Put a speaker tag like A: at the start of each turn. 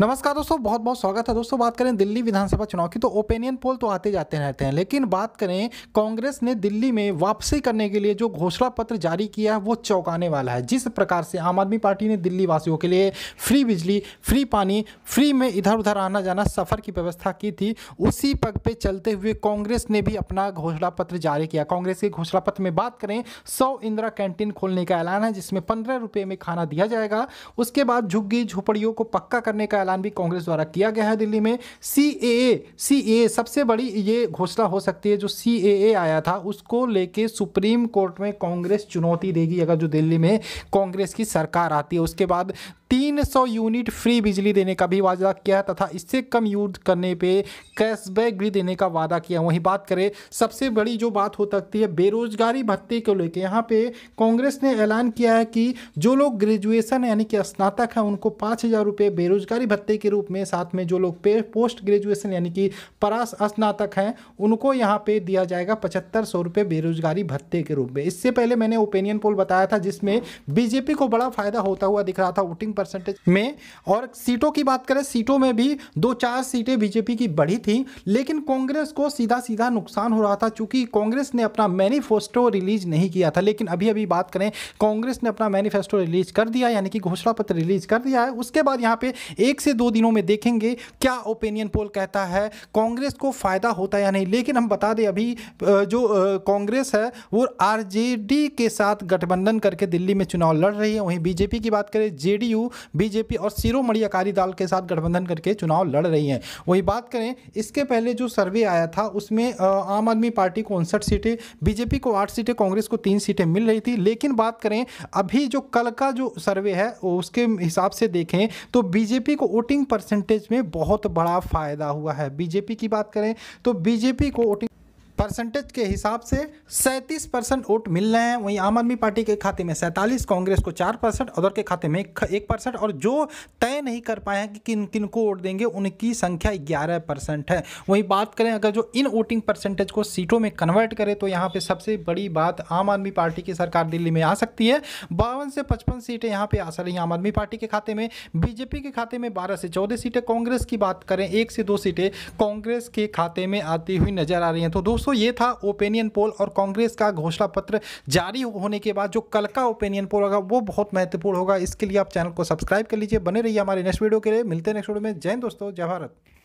A: नमस्कार दोस्तों बहुत बहुत स्वागत है दोस्तों बात करें दिल्ली विधानसभा चुनाव की तो ओपिनियन पोल तो आते जाते रहते हैं लेकिन बात करें कांग्रेस ने दिल्ली में वापसी करने के लिए जो घोषणा पत्र जारी किया है वो चौंकाने वाला है जिस प्रकार से आम आदमी पार्टी ने दिल्ली वासियों के लिए फ्री बिजली फ्री पानी फ्री में इधर उधर आना जाना सफ़र की व्यवस्था की थी उसी पग पर चलते हुए कांग्रेस ने भी अपना घोषणा पत्र जारी किया कांग्रेस के घोषणा पत्र में बात करें सौ इंदिरा कैंटीन खोलने का ऐलान है जिसमें पंद्रह रुपये में खाना दिया जाएगा उसके बाद झुग्गी झुपड़ियों को पक्का करने का ऐलान भी कांग्रेस द्वारा किया गया है दिल्ली में सी ए सबसे बड़ी ये घोषणा हो सकती है जो सी आया था उसको लेके सुप्रीम कोर्ट में कांग्रेस चुनौती देगी अगर जो दिल्ली में कांग्रेस की सरकार आती है उसके बाद 300 यूनिट फ्री बिजली देने का भी वादा किया तथा इससे कम यूज करने पे कैशबैक भी देने का वादा किया वहीं बात करें सबसे बड़ी जो बात हो सकती है बेरोजगारी भत्ते को लेकर यहाँ पे कांग्रेस ने ऐलान किया है कि जो लोग ग्रेजुएसन यानी कि स्नातक हैं उनको पाँच हज़ार बेरोजगारी भत्ते के रूप में साथ में जो लोग पे पोस्ट ग्रेजुएशन यानी कि परास स्नातक हैं उनको यहाँ पे दिया जाएगा पचहत्तर सौ रुपये बेरोजगारी भत्ते के रूप में इससे पहले मैंने ओपिनियन पोल बताया था जिसमें बीजेपी को बड़ा फायदा होता हुआ दिख रहा था वोटिंग परसेंटेज महाराष्ट्र में और सीटों की बात करें सीटों में भी दो चार सीटें बीजेपी की बढ़ी थी लेकिन कांग्रेस को सीधा सीधा नुकसान हो रहा था चूँकि कांग्रेस ने अपना मैनिफेस्टो रिलीज नहीं किया था लेकिन अभी अभी बात करें कांग्रेस ने अपना मैनिफेस्टो रिलीज कर दिया यानी कि घोषणा पत्र रिलीज कर दिया है उसके बाद यहाँ पे एक से दो दिनों में देखेंगे क्या ओपिनियन पोल कहता है कांग्रेस को फ़ायदा होता है या नहीं लेकिन हम बता दें अभी जो कांग्रेस है वो आरजेडी के साथ गठबंधन करके दिल्ली में चुनाव लड़ रही है वहीं बीजेपी की बात करें जेडीयू बीजेपी और शिरोमणि अकाली दल के साथ गठबंधन करके चुनाव लड़ रही हैं वही बात करें इसके पहले जो सर्वे आया था उसमें आम आदमी पार्टी को उनसठ सीटें बीजेपी को आठ सीटें कांग्रेस को तीन सीटें मिल रही थी लेकिन बात करें अभी जो कल का जो सर्वे है उसके हिसाब से देखें तो बीजेपी को वोटिंग परसेंटेज में बहुत बड़ा फायदा हुआ है बीजेपी की बात करें तो बीजेपी को वोटिंग परसेंटेज के हिसाब से सैंतीस परसेंट वोट मिल रहे हैं वहीं आम आदमी पार्टी के खाते में सैंतालीस कांग्रेस को चार परसेंट अदर के खाते में एक परसेंट और जो तय नहीं कर पाए हैं कि किन किन को वोट देंगे उनकी संख्या ग्यारह परसेंट है वहीं बात करें अगर जो इन वोटिंग परसेंटेज को सीटों में कन्वर्ट करें तो यहाँ पर सबसे बड़ी बात आम आदमी पार्टी की सरकार दिल्ली में आ सकती है बावन से पचपन सीटें यहाँ पर आ सकती हैं आम आदमी पार्टी के खाते में बीजेपी के खाते में बारह से चौदह सीटें कांग्रेस की बात करें एक से दो सीटें कांग्रेस के खाते में आती हुई नजर आ रही हैं तो दोस्तों दोस्तों ये था ओपिनियन पोल और कांग्रेस का घोषणा पत्र जारी होने के बाद जो कल का ओपिनियन पोल होगा वो बहुत महत्वपूर्ण होगा इसके लिए आप चैनल को सब्सक्राइब कर लीजिए बने रहिए हमारे नेक्स्ट वीडियो के लिए मिलते हैं नेक्स्ट वीडियो में जय दोस्तों जय भारत